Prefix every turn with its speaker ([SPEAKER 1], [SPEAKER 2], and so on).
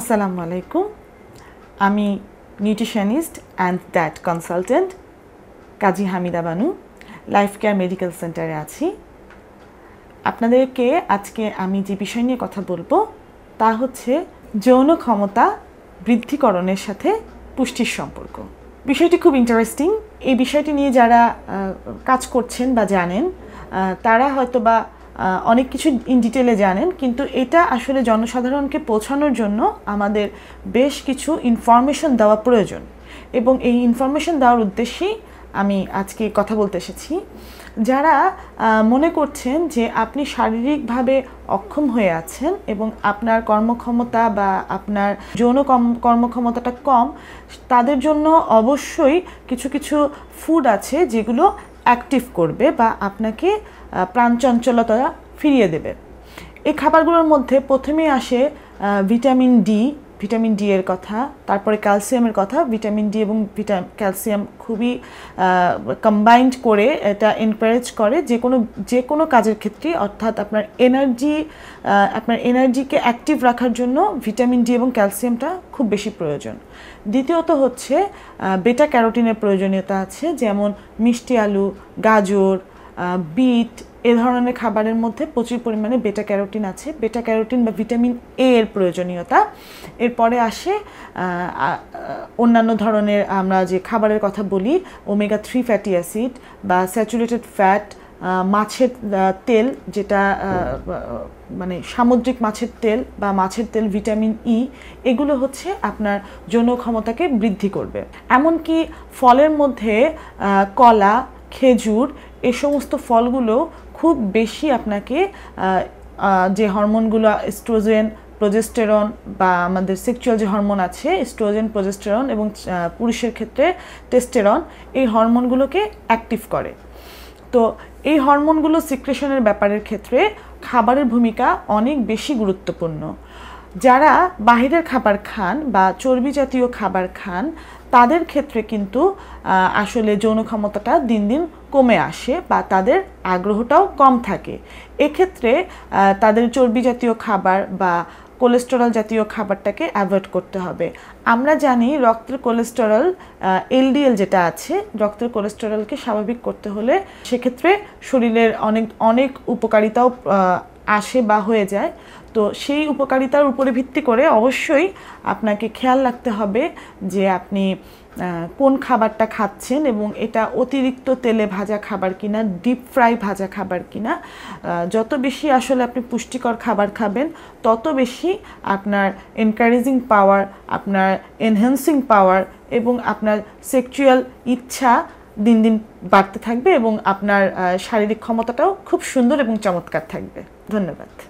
[SPEAKER 1] আসসালামু আলাইকুম আমি nutritionist and diet consultant Kazi Hamida Banu life care medical সেন্টারে আছি আপনাদেরকে আজকে আমি যে বিষয় নিয়ে কথা বলবো তা হচ্ছে যৌন ক্ষমতা বৃদ্ধিকরণের সাথে পুষ্টির সম্পর্ক বিষয়টি খুব ইন্টারেস্টিং এই বিষয়টি নিয়ে যারা কাজ করছেন বা জানেন তারা হয়তো বা অনেক কিছু ইন ডিটেলে জানেন কিন্তু এটা আসলে জনসাধারণকে পৌঁছানোর জন্য আমাদের বেশ কিছু ইনফরমেশন দেওয়া প্রয়োজন এবং এই ইনফরমেশন দেওয়ার উদ্দেশ্যেই আমি আজকে কথা বলতে এসেছি যারা মনে করছেন যে আপনি শারীরিকভাবে অক্ষম হয়ে আছেন এবং আপনার কর্মক্ষমতা বা আপনার যৌন কর্মক্ষমতাটা কম তাদের জন্য অবশ্যই কিছু কিছু ফুড আছে যেগুলো অ্যাক্টিভ করবে বা আপনাকে প্রাণচঞ্চলতা ফিরিয়ে দেবে এই খাবারগুলোর মধ্যে প্রথমেই আসে ভিটামিন ডি ভিটামিন ডি এর কথা তারপরে ক্যালসিয়ামের কথা ভিটামিন ডি এবং ভিটা ক্যালসিয়াম খুবই কম্বাইন্ড করে এটা এনকারেজ করে যে কোনো যে কোনো কাজের ক্ষেত্রে অর্থাৎ আপনার এনার্জি আপনার এনার্জিকে অ্যাক্টিভ রাখার জন্য ভিটামিন ডি এবং ক্যালসিয়ামটা খুব বেশি প্রয়োজন দ্বিতীয়ত হচ্ছে বেটা ক্যারোটিনের প্রয়োজনীয়তা আছে যেমন মিষ্টি আলু গাজর বিট এ ধরনের খাবারের মধ্যে প্রচুর পরিমাণে বেটা ক্যারোটিন আছে বেটা ক্যারোটিন বা ভিটামিন এ এর প্রয়োজনীয়তা এরপরে আসে অন্যান্য ধরনের আমরা যে খাবারের কথা বলি ওমেগা থ্রি ফ্যাটি অ্যাসিড বা স্যাচুরেটেড ফ্যাট মাছের তেল যেটা মানে সামুদ্রিক মাছের তেল বা মাছের তেল ভিটামিন ই e, এগুলো হচ্ছে আপনার যৌন ক্ষমতাকে বৃদ্ধি করবে এমনকি ফলের মধ্যে কলা খেজুর এ সমস্ত ফলগুলো খুব বেশি আপনাকে যে হরমোনগুলো স্ট্রোজেন প্রোজেস্টেরন বা আমাদের সেক্সুয়াল যে হরমোন আছে স্ট্রোজেন প্রোজেস্টেরন এবং পুরুষের ক্ষেত্রে টেস্টেরন এই হরমোনগুলোকে অ্যাক্টিভ করে তো এই হরমোনগুলো সিক্রেশনের ব্যাপারের ক্ষেত্রে খাবারের ভূমিকা অনেক বেশি গুরুত্বপূর্ণ যারা বাহিরের খাবার খান বা চর্বি জাতীয় খাবার খান তাদের ক্ষেত্রে কিন্তু আসলে যৌন ক্ষমতাটা দিন দিন কমে আসে বা তাদের আগ্রহটাও কম থাকে এক্ষেত্রে তাদের চর্বি জাতীয় খাবার বা কোলেস্টেরল জাতীয় খাবারটাকে অ্যাভয়েড করতে হবে আমরা জানি রক্তের কোলেস্টেরল এলডিএল যেটা আছে রক্তের কোলেস্টেরলকে স্বাভাবিক করতে হলে সেক্ষেত্রে শরীরের অনেক অনেক উপকারিতাও আসে বা হয়ে যায় তো সেই উপকারিতার উপরে ভিত্তি করে অবশ্যই আপনাকে খেয়াল রাখতে হবে যে আপনি কোন খাবারটা খাচ্ছেন এবং এটা অতিরিক্ত তেলে ভাজা খাবার কিনা ডিপ ফ্রাই ভাজা খাবার কিনা যত বেশি আসলে আপনি পুষ্টিকর খাবার খাবেন তত বেশি আপনার এনকারেজিং পাওয়ার আপনার এনহ্যান্সিং পাওয়ার এবং আপনার সেক্সুয়াল ইচ্ছা দিন দিন বাড়তে থাকবে এবং আপনার শারীরিক ক্ষমতাটাও খুব সুন্দর এবং চমৎকার থাকবে ধন্যবাদ